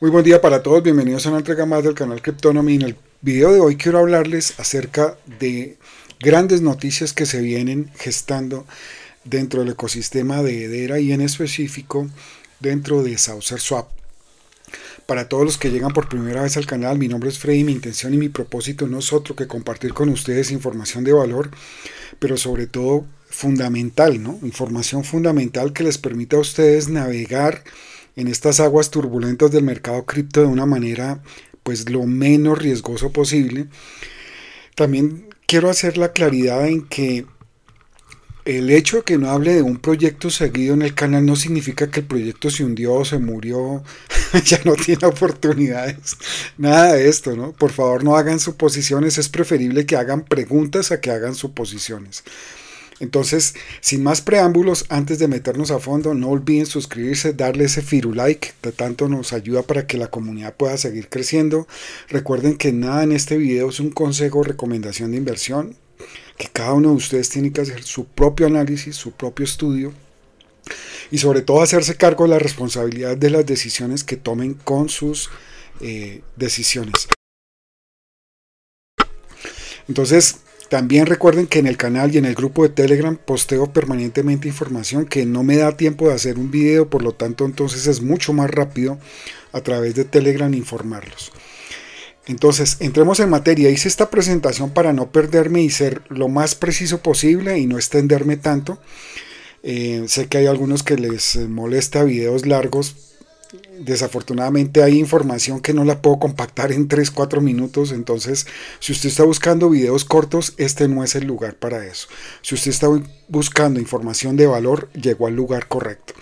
Muy buen día para todos, bienvenidos a una entrega más del canal Cryptonomy. En el video de hoy quiero hablarles acerca de grandes noticias que se vienen gestando dentro del ecosistema de Hedera y en específico dentro de Saucer Swap. Para todos los que llegan por primera vez al canal, mi nombre es Freddy, mi intención y mi propósito no es otro que compartir con ustedes información de valor, pero sobre todo fundamental, ¿no? Información fundamental que les permita a ustedes navegar en estas aguas turbulentas del mercado cripto de una manera pues lo menos riesgoso posible. También quiero hacer la claridad en que el hecho de que no hable de un proyecto seguido en el canal no significa que el proyecto se hundió se murió, ya no tiene oportunidades, nada de esto, ¿no? Por favor no hagan suposiciones, es preferible que hagan preguntas a que hagan suposiciones. Entonces, sin más preámbulos, antes de meternos a fondo, no olviden suscribirse, darle ese firulike, like, de tanto nos ayuda para que la comunidad pueda seguir creciendo. Recuerden que nada en este video es un consejo o recomendación de inversión, que cada uno de ustedes tiene que hacer su propio análisis, su propio estudio y sobre todo hacerse cargo de la responsabilidad de las decisiones que tomen con sus eh, decisiones. Entonces, también recuerden que en el canal y en el grupo de Telegram posteo permanentemente información que no me da tiempo de hacer un video, por lo tanto entonces es mucho más rápido a través de Telegram informarlos. Entonces, entremos en materia. Hice esta presentación para no perderme y ser lo más preciso posible y no extenderme tanto. Eh, sé que hay algunos que les molesta videos largos, Desafortunadamente hay información que no la puedo compactar en 3-4 minutos, entonces si usted está buscando videos cortos, este no es el lugar para eso. Si usted está buscando información de valor, llegó al lugar correcto.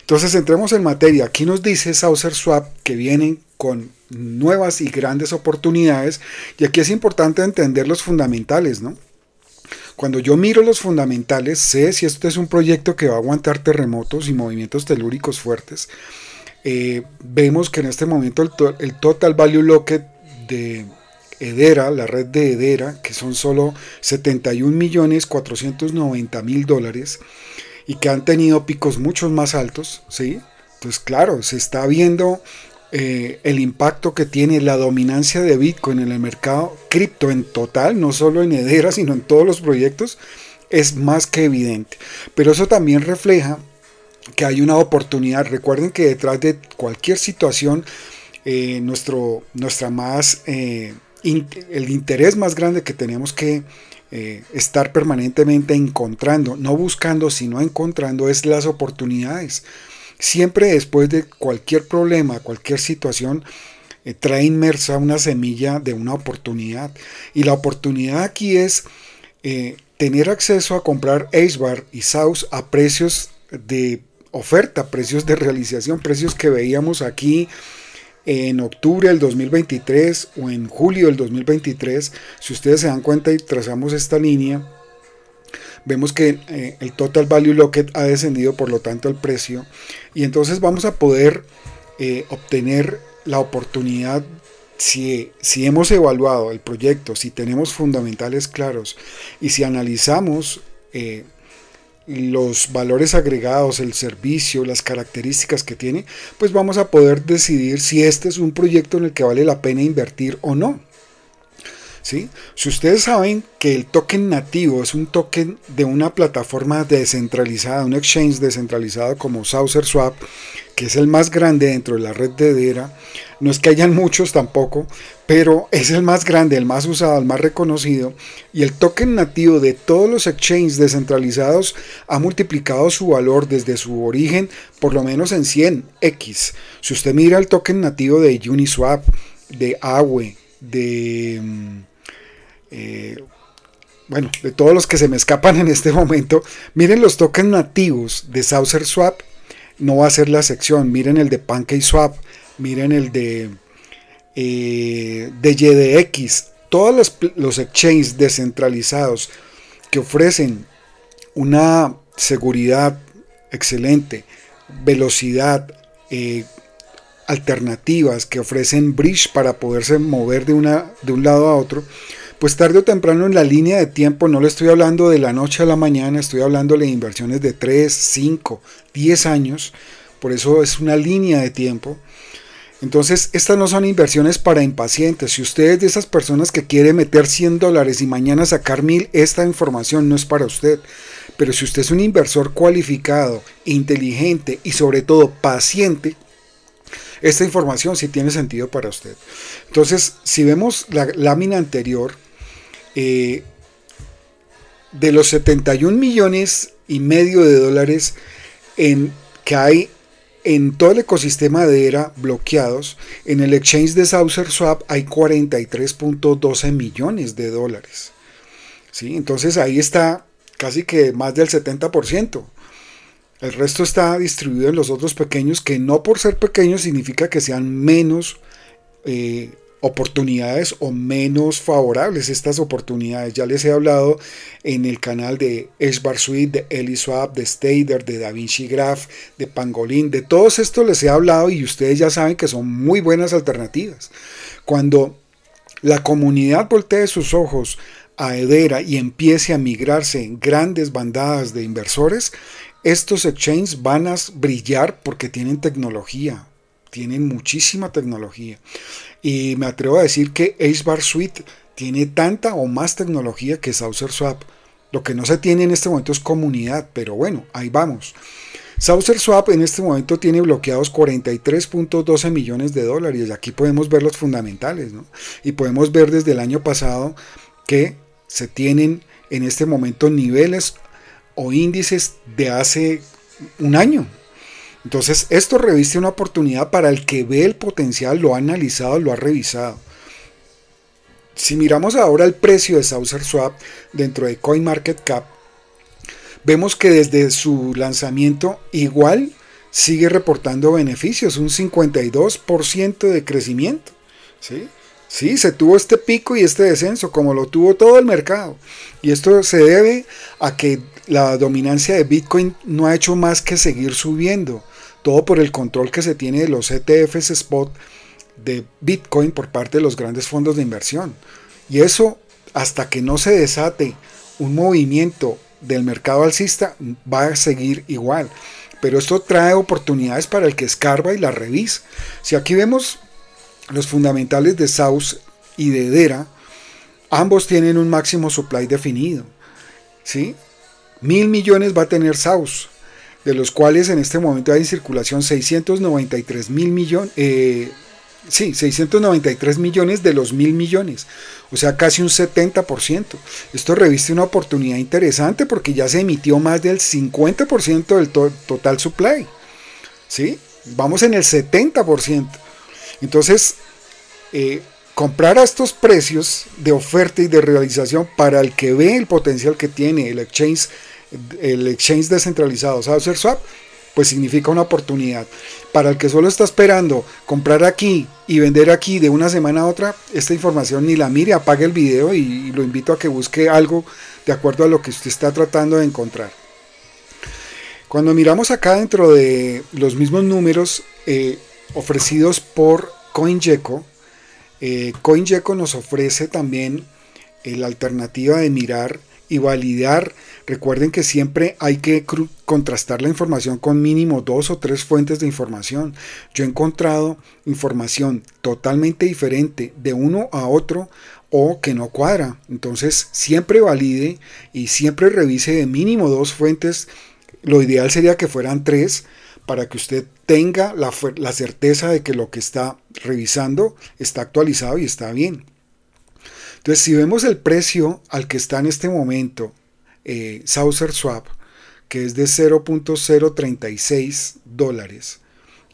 Entonces entremos en materia. Aquí nos dice Saucer Swap que vienen con nuevas y grandes oportunidades y aquí es importante entender los fundamentales, ¿no? Cuando yo miro los fundamentales, sé si este es un proyecto que va a aguantar terremotos y movimientos telúricos fuertes, eh, vemos que en este momento el, total value locket de Edera, la red de Edera, que son solo 71 millones 490 mil dólares y que han tenido picos mucho más altos, ¿sí? Entonces, claro, se está viendo eh, el impacto que tiene la dominancia de Bitcoin en el mercado cripto en total, no solo en Edera, sino en todos los proyectos, es más que evidente. Pero eso también refleja que hay una oportunidad. Recuerden que detrás de cualquier situación, eh, nuestro, nuestra más, eh, el interés más grande que tenemos que eh, estar permanentemente encontrando, no buscando, sino encontrando, es las oportunidades. Siempre después de cualquier problema, cualquier situación, trae inmersa una semilla de una oportunidad. Y la oportunidad aquí es tener acceso a comprar Acebar y Saus a precios de oferta, precios de realización, precios que veíamos aquí en octubre del 2023 o en julio del 2023. Si ustedes se dan cuenta y trazamos esta línea, vemos que eh, el total value locket ha descendido, por lo tanto el precio, y entonces vamos a poder eh, obtener la oportunidad si, si, hemos evaluado el proyecto, si tenemos fundamentales claros y si analizamos eh, los valores agregados, el servicio, las características que tiene, pues vamos a poder decidir si este es un proyecto en el que vale la pena invertir o no. ¿Sí? Si ustedes saben que el token nativo es un token de una plataforma descentralizada, un exchange descentralizado como SaucerSwap, Swap, que es el más grande dentro de la red de Dera. No es que hayan muchos tampoco, pero es el más grande, el más usado, el más reconocido. Y el token nativo de todos los exchanges descentralizados ha multiplicado su valor desde su origen por lo menos en 100x. Si usted mira el token nativo de Uniswap, de AWE. de... Mm, eh, bueno, de todos los que se me escapan en este momento, miren los tokens nativos de SaucerSwap, no va a ser la sección. Miren el de PancakeSwap, miren el de, eh, de YDX. Todos los, exchanges descentralizados que ofrecen una seguridad excelente, velocidad, eh, alternativas que ofrecen bridge para poderse mover de, una, de un lado a otro, pues tarde o temprano en la línea de tiempo, no le estoy hablando de la noche a la mañana, estoy hablando de inversiones de 3, 5, 10 años, por eso es una línea de tiempo. Entonces, estas no son inversiones para impacientes. Si usted es de esas personas que quiere meter 100 dólares y mañana sacar 1000, esta información no es para usted. Pero si usted es un inversor cualificado, inteligente y sobre todo paciente, esta información sí tiene sentido para usted. Entonces, si vemos la lámina anterior, eh, de los 71 millones y medio de dólares en, que hay en todo el ecosistema de ERA bloqueados, en el exchange de Saucer Swap hay 43.12 millones de dólares. ¿sí? Entonces ahí está casi que más del 70%. El resto está distribuido en los otros pequeños, que no por ser pequeños significa que sean menos eh, oportunidades o menos favorables estas oportunidades. Ya les he hablado en el canal de Bar Suite, de Eliswap, de Stader, de DaVinci Graph, de Pangolin, de todos estos les he hablado y ustedes ya saben que son muy buenas alternativas. Cuando la comunidad voltee sus ojos a Edera y empiece a migrarse en grandes bandadas de inversores, estos exchanges van a brillar porque tienen tecnología, tienen muchísima tecnología. Y me atrevo a decir que Ace Suite tiene tanta o más tecnología que Saucer Swap. Lo que no se tiene en este momento es comunidad, pero bueno, ahí vamos. Saucer Swap en este momento tiene bloqueados 43.12 millones de dólares. Aquí podemos ver los fundamentales, Y podemos ver desde el año pasado que se tienen en este momento niveles o índices de hace un año, entonces, esto reviste una oportunidad para el que ve el potencial, lo ha analizado, lo ha revisado. Si miramos ahora el precio de Saucer Swap dentro de CoinMarketCap, vemos que desde su lanzamiento igual sigue reportando beneficios, un 52% de crecimiento. ¿sí? Sí, se tuvo este pico y este descenso, como lo tuvo todo el mercado. Y esto se debe a que la dominancia de Bitcoin no ha hecho más que seguir subiendo todo por el control que se tiene de los ETFs spot de Bitcoin por parte de los grandes fondos de inversión. Y eso, hasta que no se desate un movimiento del mercado alcista, va a seguir igual. Pero esto trae oportunidades para el que escarba y la revise. Si aquí vemos los fundamentales de SAUS y de Dera, ambos tienen un máximo supply definido. ¿sí? Mil millones va a tener SAUS de los cuales en este momento hay en circulación 693 mil millones, eh, sí, 693 millones de los mil millones, o sea, casi un 70%. Esto reviste una oportunidad interesante porque ya se emitió más del 50% del total supply, ¿sí? Vamos en el 70%. Entonces, eh, comprar a estos precios de oferta y de realización para el que ve el potencial que tiene el exchange el exchange descentralizado hacer Swap, pues significa una oportunidad. Para el que solo está esperando comprar aquí y vender aquí de una semana a otra, esta información ni la mire, apague el video y, lo invito a que busque algo de acuerdo a lo que usted está tratando de encontrar. Cuando miramos acá dentro de los mismos números eh, ofrecidos por CoinGecko, eh, CoinGecko nos ofrece también eh, la alternativa de mirar y validar Recuerden que siempre hay que contrastar la información con mínimo dos o tres fuentes de información. Yo he encontrado información totalmente diferente de uno a otro o que no cuadra. Entonces siempre valide y siempre revise de mínimo dos fuentes. Lo ideal sería que fueran tres para que usted tenga la, certeza de que lo que está revisando está actualizado y está bien. Entonces si vemos el precio al que está en este momento eh, Saucer Swap, que es de 0.036 dólares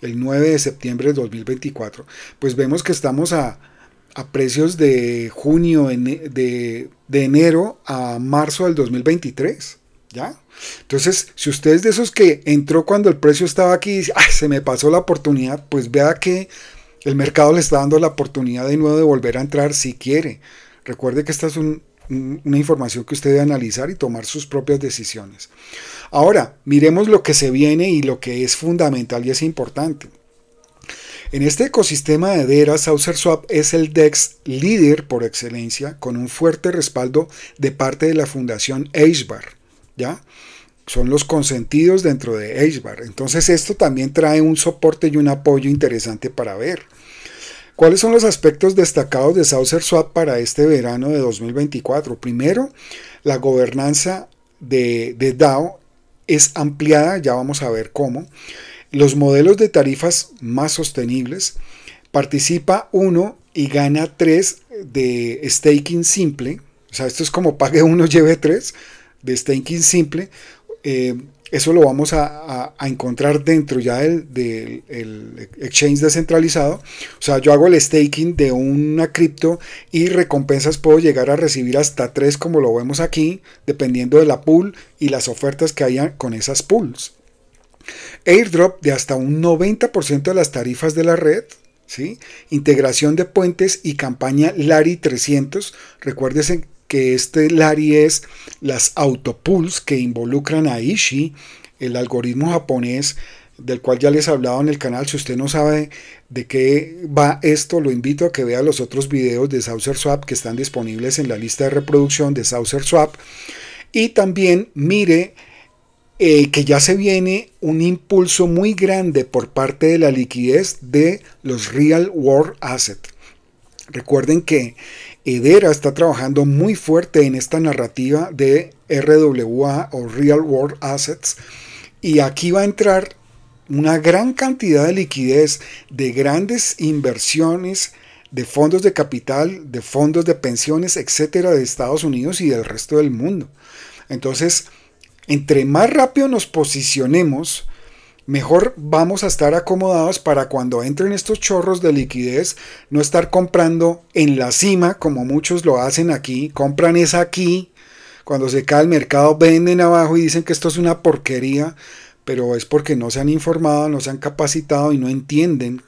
el 9 de septiembre de 2024, pues vemos que estamos a, a precios de junio, e, de, de, enero a marzo del 2023. ¿Ya? Entonces, si ustedes de esos que entró cuando el precio estaba aquí y se me pasó la oportunidad, pues vea que el mercado le está dando la oportunidad de nuevo de volver a entrar si quiere. Recuerde que esta es un, una información que usted debe analizar y tomar sus propias decisiones. Ahora, miremos lo que se viene y lo que es fundamental y es importante. En este ecosistema de DERA, SaucerSwap es el DEX líder por excelencia, con un fuerte respaldo de parte de la fundación HBAR. ¿ya? Son los consentidos dentro de HBAR. Entonces esto también trae un soporte y un apoyo interesante para ver. ¿Cuáles son los aspectos destacados de Saucer Swap para este verano de 2024? Primero, la gobernanza de, DAO es ampliada, ya vamos a ver cómo. Los modelos de tarifas más sostenibles. Participa uno y gana tres de staking simple. O sea, esto es como pague uno, lleve tres de staking simple. Eh, eso lo vamos a, encontrar dentro ya del, exchange descentralizado. O sea, yo hago el staking de una cripto y recompensas puedo llegar a recibir hasta tres, como lo vemos aquí, dependiendo de la pool y las ofertas que haya con esas pools. Airdrop de hasta un 90% de las tarifas de la red. ¿sí? Integración de puentes y campaña Lari 300. Recuérdense que este Lari es las autopools que involucran a Ishi, el algoritmo japonés del cual ya les he hablado en el canal. Si usted no sabe de qué va esto, lo invito a que vea los otros videos de Saucer Swap que están disponibles en la lista de reproducción de Saucer Swap. Y también mire eh, que ya se viene un impulso muy grande por parte de la liquidez de los Real World Asset. Recuerden que Edera está trabajando muy fuerte en esta narrativa de RWA o Real World Assets y aquí va a entrar una gran cantidad de liquidez de grandes inversiones de fondos de capital, de fondos de pensiones, etcétera, de Estados Unidos y del resto del mundo. Entonces, entre más rápido nos posicionemos, mejor vamos a estar acomodados para cuando entren estos chorros de liquidez, no estar comprando en la cima, como muchos lo hacen aquí, compran es aquí, cuando se cae el mercado venden abajo y dicen que esto es una porquería, pero es porque no se han informado, no se han capacitado y no entienden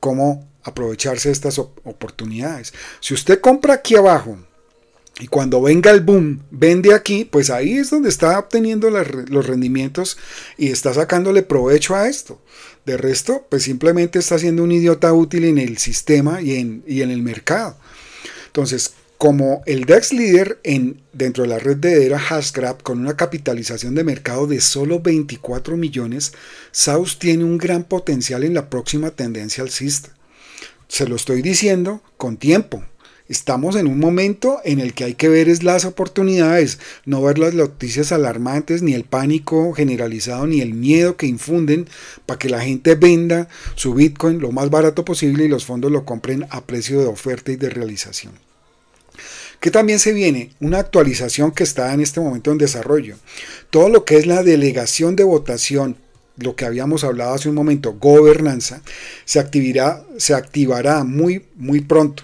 cómo aprovecharse de estas oportunidades. Si usted compra aquí abajo, y cuando venga el boom, vende aquí, pues ahí es donde está obteniendo los rendimientos y está sacándole provecho a esto. De resto, pues simplemente está siendo un idiota útil en el sistema y en, el mercado. Entonces, como el DEX líder en, dentro de la red de Hedera Hashgraph con una capitalización de mercado de solo 24 millones, Saus tiene un gran potencial en la próxima tendencia alcista. Se lo estoy diciendo con tiempo, Estamos en un momento en el que hay que ver es las oportunidades, no ver las noticias alarmantes, ni el pánico generalizado, ni el miedo que infunden para que la gente venda su Bitcoin lo más barato posible y los fondos lo compren a precio de oferta y de realización que también se viene una actualización que está en este momento en desarrollo. Todo lo que es la delegación de votación, lo que habíamos hablado hace un momento, gobernanza, se activará, se activará muy, muy pronto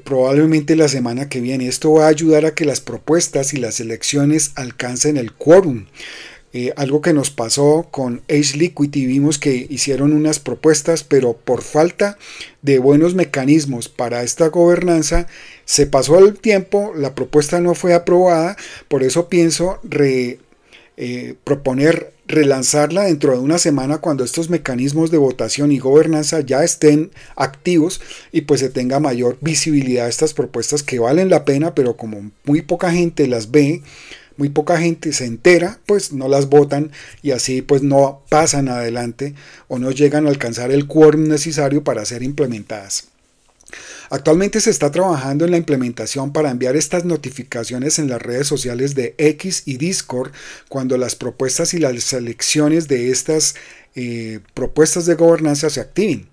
probablemente la semana que viene. Esto va a ayudar a que las propuestas y las elecciones alcancen el quórum. Eh, algo que nos pasó con Ace Liquid y vimos que hicieron unas propuestas, pero por falta de buenos mecanismos para esta gobernanza, se pasó el tiempo, la propuesta no fue aprobada, por eso pienso re, eh, proponer relanzarla dentro de una semana cuando estos mecanismos de votación y gobernanza ya estén activos y pues se tenga mayor visibilidad a estas propuestas que valen la pena, pero como muy poca gente las ve, muy poca gente se entera, pues no las votan y así pues no pasan adelante o no llegan a alcanzar el quórum necesario para ser implementadas. Actualmente se está trabajando en la implementación para enviar estas notificaciones en las redes sociales de X y Discord cuando las propuestas y las selecciones de estas eh, propuestas de gobernanza se activen.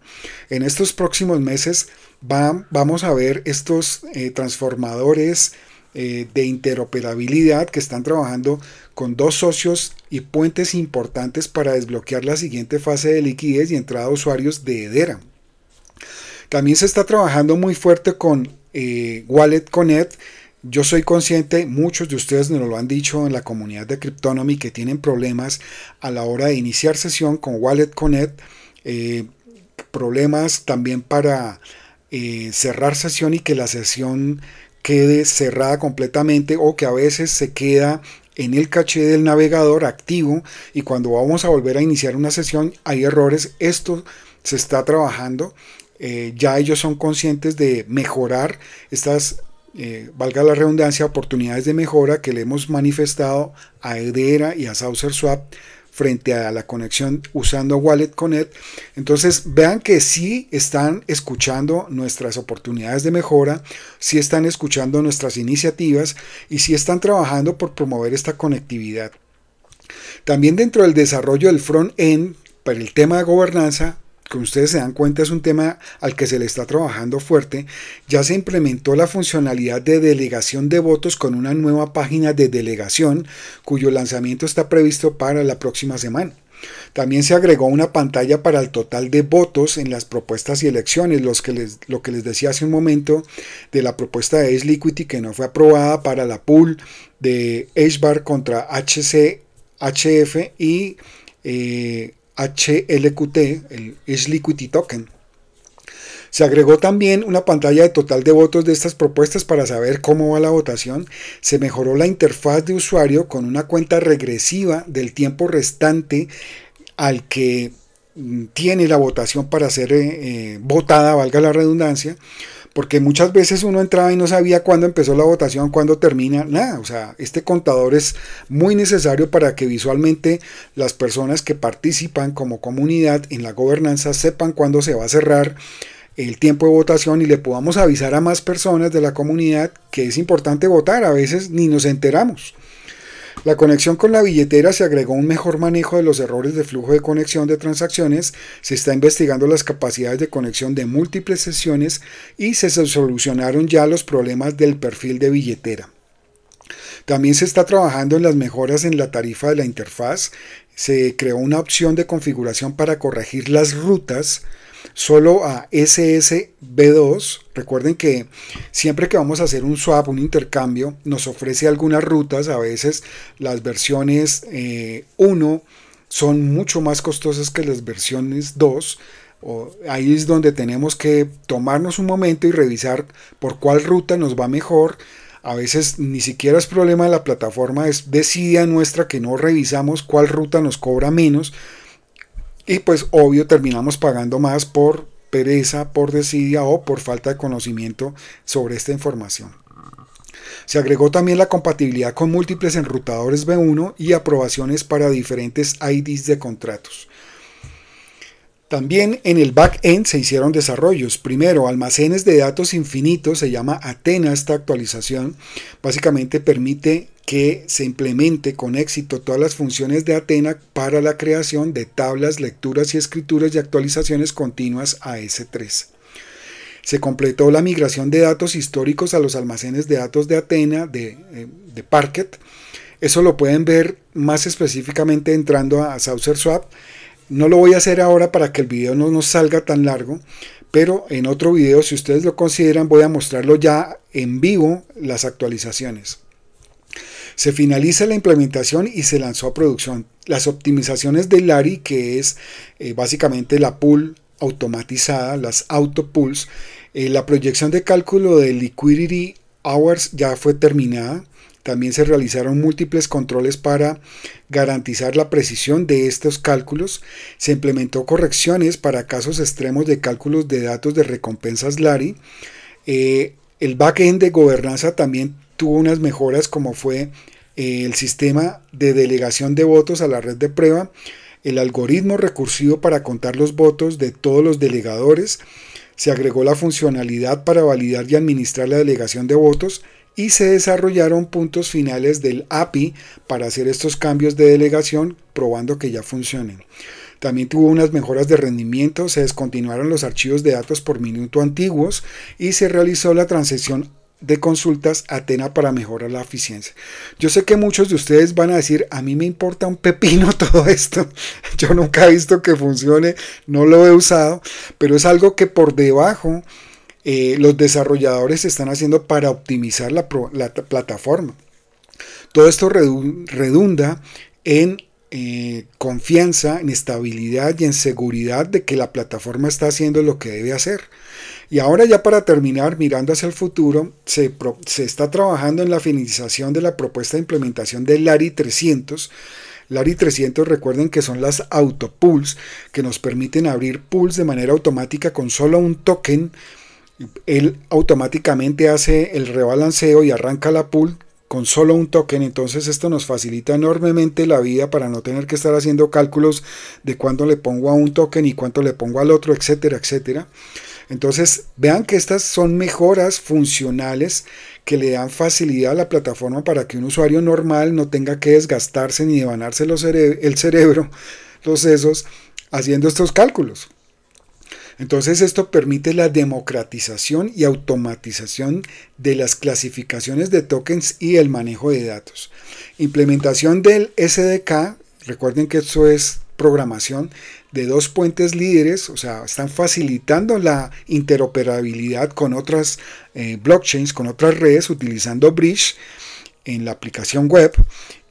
En estos próximos meses vamos a ver estos eh, transformadores eh, de interoperabilidad que están trabajando con dos socios y puentes importantes para desbloquear la siguiente fase de liquidez y entrada de usuarios de Hedera. También se está trabajando muy fuerte con eh, Wallet Connect. Yo soy consciente, muchos de ustedes nos lo han dicho en la comunidad de Cryptonomy que tienen problemas a la hora de iniciar sesión con Wallet Connect, eh, problemas también para eh, cerrar sesión y que la sesión quede cerrada completamente o que a veces se queda en el caché del navegador activo y cuando vamos a volver a iniciar una sesión hay errores. Esto se está trabajando eh, ya ellos son conscientes de mejorar estas, eh, valga la redundancia, oportunidades de mejora que le hemos manifestado a Edera y a Saucerswap frente a la conexión usando Wallet Connect. Entonces vean que sí están escuchando nuestras oportunidades de mejora, sí están escuchando nuestras iniciativas y sí están trabajando por promover esta conectividad. También dentro del desarrollo del front-end, para el tema de gobernanza, como ustedes se dan cuenta, es un tema al que se le está trabajando fuerte. Ya se implementó la funcionalidad de delegación de votos con una nueva página de delegación, cuyo lanzamiento está previsto para la próxima semana. También se agregó una pantalla para el total de votos en las propuestas y elecciones, los que les, lo que les decía hace un momento de la propuesta de Ace Liquidity que no fue aprobada para la pool de HBAR contra HCHF y eh, HLQT, el liquidity Token. Se agregó también una pantalla de total de votos de estas propuestas para saber cómo va la votación. Se mejoró la interfaz de usuario con una cuenta regresiva del tiempo restante al que mm, tiene la votación para ser eh, eh, votada, valga la redundancia porque muchas veces uno entraba y no sabía cuándo empezó la votación, cuándo termina, nada. O sea, este contador es muy necesario para que visualmente las personas que participan como comunidad en la gobernanza sepan cuándo se va a cerrar el tiempo de votación y le podamos avisar a más personas de la comunidad que es importante votar. A veces ni nos enteramos. La conexión con la billetera se agregó un mejor manejo de los errores de flujo de conexión de transacciones, se está investigando las capacidades de conexión de múltiples sesiones y se solucionaron ya los problemas del perfil de billetera. También se está trabajando en las mejoras en la tarifa de la interfaz, se creó una opción de configuración para corregir las rutas, solo a SSB2. Recuerden que siempre que vamos a hacer un swap, un intercambio, nos ofrece algunas rutas. A veces las versiones 1 eh, son mucho más costosas que las versiones 2. ahí es donde tenemos que tomarnos un momento y revisar por cuál ruta nos va mejor. A veces ni siquiera es problema de la plataforma, es decidida nuestra que no revisamos cuál ruta nos cobra menos y pues obvio terminamos pagando más por pereza, por desidia o por falta de conocimiento sobre esta información. Se agregó también la compatibilidad con múltiples enrutadores B1 y aprobaciones para diferentes IDs de contratos. También en el back-end se hicieron desarrollos. Primero, almacenes de datos infinitos, se llama Atena esta actualización. Básicamente permite que se implemente con éxito todas las funciones de Atena para la creación de tablas, lecturas y escrituras y actualizaciones continuas a S3. Se completó la migración de datos históricos a los almacenes de datos de Atena de, eh, de Parquet. Eso lo pueden ver más específicamente entrando a SaucerSwap. Swap no lo voy a hacer ahora para que el video no nos salga tan largo, pero en otro video, si ustedes lo consideran, voy a mostrarlo ya en vivo las actualizaciones. Se finaliza la implementación y se lanzó a producción. Las optimizaciones de Lari, que es eh, básicamente la pool automatizada, las auto pools, eh, la proyección de cálculo de liquidity hours ya fue terminada. También se realizaron múltiples controles para garantizar la precisión de estos cálculos. Se implementó correcciones para casos extremos de cálculos de datos de recompensas Lari. Eh, el backend de gobernanza también tuvo unas mejoras como fue eh, el sistema de delegación de votos a la red de prueba, el algoritmo recursivo para contar los votos de todos los delegadores, se agregó la funcionalidad para validar y administrar la delegación de votos y se desarrollaron puntos finales del API para hacer estos cambios de delegación probando que ya funcionen. También tuvo unas mejoras de rendimiento, se descontinuaron los archivos de datos por minuto antiguos y se realizó la transición de consultas Atena para mejorar la eficiencia. Yo sé que muchos de ustedes van a decir, a mí me importa un pepino todo esto. Yo nunca he visto que funcione, no lo he usado, pero es algo que por debajo eh, los desarrolladores están haciendo para optimizar la, plataforma. Todo esto redunda en eh, confianza, en estabilidad y en seguridad de que la plataforma está haciendo lo que debe hacer. Y ahora ya para terminar, mirando hacia el futuro, se, está trabajando en la finalización de la propuesta de implementación del LARI 300. LARI 300 recuerden que son las autopools que nos permiten abrir pools de manera automática con solo un token él automáticamente hace el rebalanceo y arranca la pool con solo un token, entonces esto nos facilita enormemente la vida para no tener que estar haciendo cálculos de cuándo le pongo a un token y cuánto le pongo al otro, etcétera, etcétera. Entonces, vean que estas son mejoras funcionales que le dan facilidad a la plataforma para que un usuario normal no tenga que desgastarse ni devanarse el cerebro, los sesos, haciendo estos cálculos. Entonces esto permite la democratización y automatización de las clasificaciones de tokens y el manejo de datos. Implementación del SDK, recuerden que esto es programación de dos puentes líderes, o sea, están facilitando la interoperabilidad con otras eh, blockchains, con otras redes, utilizando Bridge en la aplicación web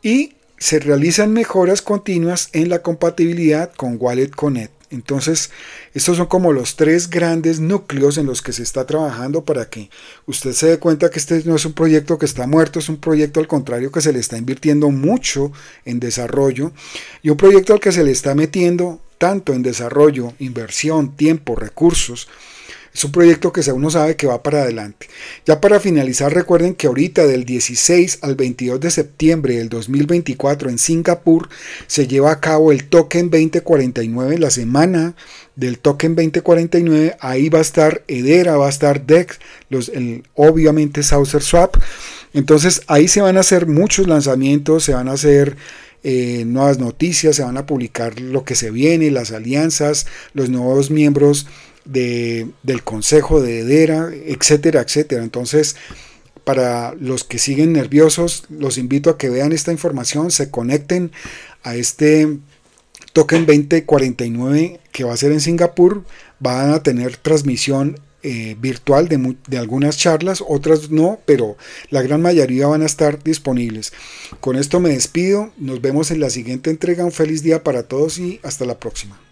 y se realizan mejoras continuas en la compatibilidad con Wallet Connect. Entonces, estos son como los tres grandes núcleos en los que se está trabajando para que usted se dé cuenta que este no es un proyecto que está muerto, es un proyecto al contrario que se le está invirtiendo mucho en desarrollo y un proyecto al que se le está metiendo tanto en desarrollo, inversión, tiempo, recursos, es un proyecto que uno sabe que va para adelante. Ya para finalizar, recuerden que ahorita del 16 al 22 de septiembre del 2024 en Singapur se lleva a cabo el Token 2049, la semana del Token 2049. Ahí va a estar Edera, va a estar DEX, los, obviamente Saucer Swap. Entonces ahí se van a hacer muchos lanzamientos, se van a hacer... Eh, nuevas noticias, se van a publicar lo que se viene, las alianzas, los nuevos miembros del Consejo de Edera, etcétera, etcétera. Entonces, para los que siguen nerviosos, los invito a que vean esta información, se conecten a este token 2049 que va a ser en Singapur. Van a tener transmisión eh, virtual de, algunas charlas, otras no, pero la gran mayoría van a estar disponibles. Con esto me despido, nos vemos en la siguiente entrega, un feliz día para todos y hasta la próxima.